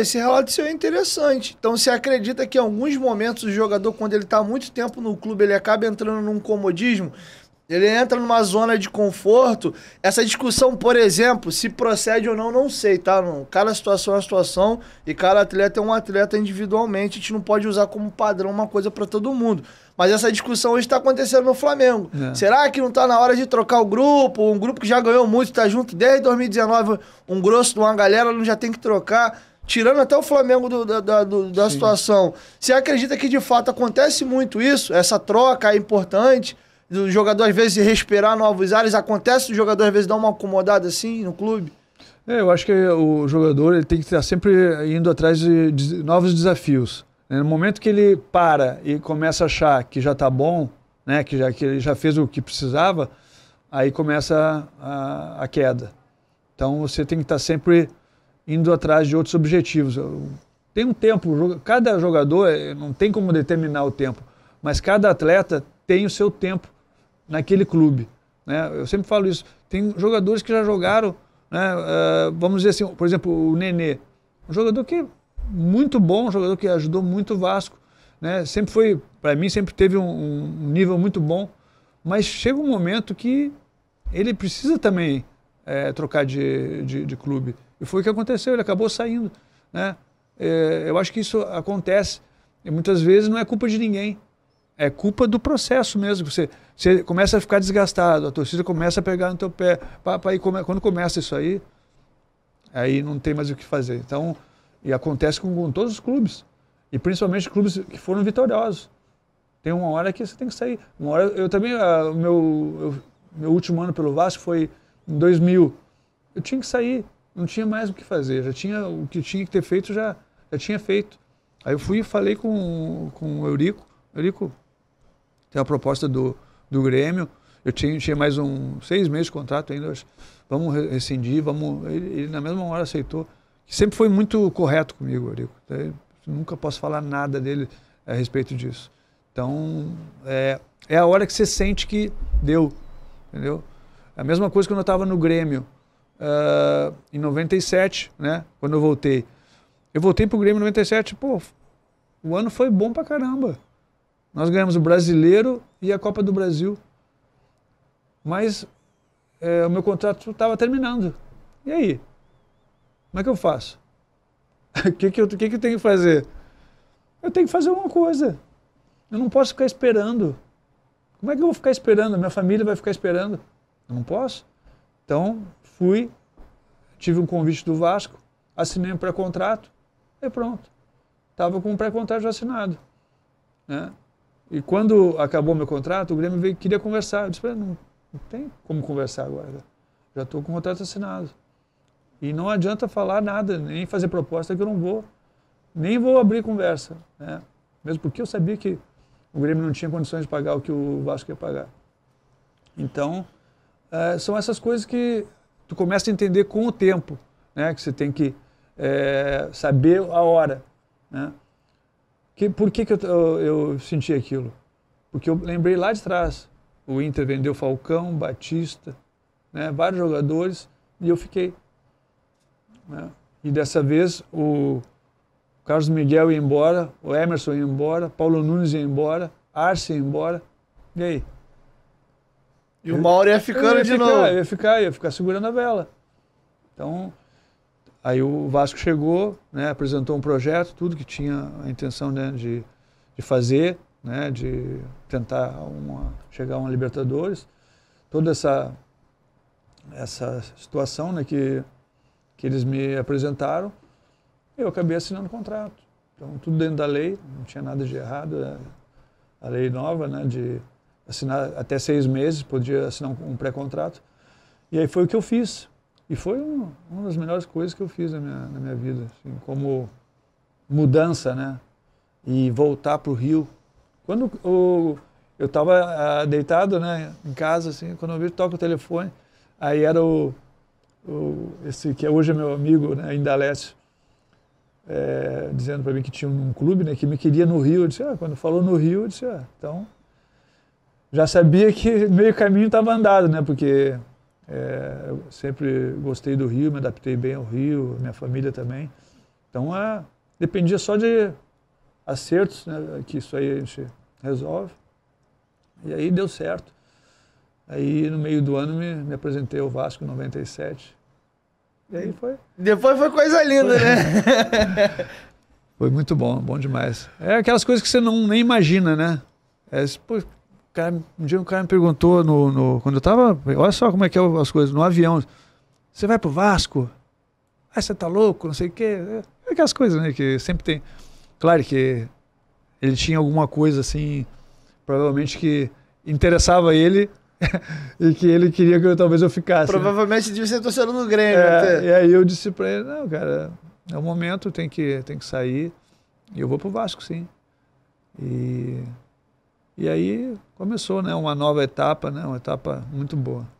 esse relato seu é interessante. Então você acredita que em alguns momentos o jogador, quando ele está muito tempo no clube, ele acaba entrando num comodismo? Ele entra numa zona de conforto. Essa discussão, por exemplo, se procede ou não, não sei, tá? Cada situação é uma situação e cada atleta é um atleta individualmente. A gente não pode usar como padrão uma coisa para todo mundo. Mas essa discussão hoje está acontecendo no Flamengo. É. Será que não está na hora de trocar o grupo? Um grupo que já ganhou muito, está junto desde 2019, um grosso de uma galera, não já tem que trocar tirando até o Flamengo do, da, do, da situação, você acredita que de fato acontece muito isso? Essa troca é importante? Do jogador às vezes respirar novos ares? Acontece o jogador às vezes dar uma acomodada assim no clube? É, eu acho que o jogador ele tem que estar sempre indo atrás de, de novos desafios. Né? No momento que ele para e começa a achar que já está bom, né, que, já, que ele já fez o que precisava, aí começa a, a queda. Então você tem que estar sempre indo atrás de outros objetivos. Tem um tempo, cada jogador eh, não tem como determinar o tempo, mas cada atleta tem o seu tempo naquele clube. Né? Eu sempre falo isso. Tem jogadores que já jogaram, né? uh, vamos dizer assim, por exemplo, o Nenê, um jogador que é muito bom, um jogador que ajudou muito o Vasco, né? Sempre foi, para mim, sempre teve um, um, nível muito bom, mas chega um momento que ele precisa também é, trocar de, de, de clube. E foi o que aconteceu, ele acabou saindo. Né? É, eu acho que isso acontece. E muitas vezes não é culpa de ninguém. É culpa do processo mesmo. Você, você começa a ficar desgastado, a torcida começa a pegar no teu pé. Pá, pá, come, quando começa isso aí, aí não tem mais o que fazer. Então, e acontece com, com todos os clubes. E principalmente clubes que foram vitoriosos. Tem uma hora que você tem que sair. Uma hora, eu também, a, ah, meu, eu, meu último ano pelo Vasco foi em 2000. Eu tinha que sair não tinha mais o que fazer, já tinha o que tinha que ter feito, já, já tinha feito. Aí eu fui e falei com, com o Eurico, Eurico, tem a proposta do, do Grêmio, eu tinha, tinha mais um seis meses de contrato ainda, acho, vamos rescindir, vamos... Ele, ele, na mesma hora aceitou, sempre foi muito correto comigo, Eurico, eu nunca posso falar nada dele eh, a respeito disso. Então, é, é a hora que você sente que deu, entendeu? É a mesma coisa quando eu estava no Grêmio, uh, em 97, né? Quando eu voltei. Eu voltei pro Grêmio em 97, pô, o ano foi bom pra caramba. Nós ganhamos o Brasileiro e a Copa do Brasil. Mas é, o meu contrato estava terminando. E aí? Como é que eu faço? O que, que, eu, que, que eu tenho que fazer? Eu tenho que fazer alguma coisa. Eu não posso ficar esperando. Como é que eu vou ficar esperando? Minha família vai ficar esperando? Eu não posso. Então, fui, tive um convite do Vasco, assinei um pré-contrato e pronto. Estava com um pré-contrato já assinado. Né? E quando acabou meu contrato, o Grêmio veio, queria conversar. Eu disse, não, não tem como conversar agora. Já estou com o contrato assinado. E não adianta falar nada, nem fazer proposta que eu não vou. Nem vou abrir conversa. Né? Mesmo porque eu sabia que o Grêmio não tinha condições de pagar o que o Vasco ia pagar. Então, é, são essas coisas que tu começa a entender com o tempo, né? Que você tem que é, saber a hora, né? Que, por que, que eu, eu, eu senti aquilo? Porque eu lembrei lá de trás, o Inter vendeu Falcão, Batista, né, vários jogadores, e eu fiquei. Né? E dessa vez o Carlos Miguel ia embora, o Emerson ia embora, Paulo Nunes ia embora, Arce ia embora. E aí? E o Mauro ia ficando ia de ficar, novo. Ia ficar, ia ficar segurando a vela. Então, aí o Vasco chegou, né, apresentou um projeto, tudo que tinha a intenção né, de, de fazer, né, de tentar uma, chegar a uma Libertadores. Toda essa, essa situação né, que, que eles me apresentaram, eu acabei assinando o contrato. Então, tudo dentro da lei, não tinha nada de errado. Né. A lei nova né, de assinar até seis meses, podia assinar um, um pré-contrato. E aí foi o que eu fiz. E foi um, uma das melhores coisas que eu fiz na minha, na minha vida, assim, como mudança, né? E voltar para o Rio. Quando o, eu estava ah, deitado, né, em casa, assim, quando eu vi, toca o telefone, aí era o, o esse que hoje é meu amigo, né, Indalécio, é, eh, dizendo para mim que tinha um clube, né, que me queria no Rio. Eu disse, ah, quando falou no Rio, eu disse, ah, então já sabia que meio caminho estava andado, né? Porque é, eu sempre gostei do Rio, me adaptei bem ao Rio, minha família também. Então, é, dependia só de acertos, né? Que isso aí a gente resolve. E aí deu certo. Aí no meio do ano me, me apresentei ao Vasco 97. E aí foi. Depois foi coisa linda, foi. né? foi muito bom, bom demais. É aquelas coisas que você não nem imagina, né? É, pô, cara, um dia um cara me perguntou, no, no, quando eu tava. Olha só como é que é as coisas, no avião. Você vai pro Vasco? Ah, você tá louco, não sei o quê. É aquelas coisas, né? Que sempre tem. Claro que ele tinha alguma coisa assim, provavelmente que interessava ele e que ele queria que eu, talvez eu ficasse. Né? Provavelmente né? devia ser torcedor no Grêmio. É, até. E aí eu disse pra ele: não, cara, é o momento, tem que, tem que sair. E eu vou pro Vasco, sim. E e aí começou né, uma nova etapa, né, uma etapa muito boa.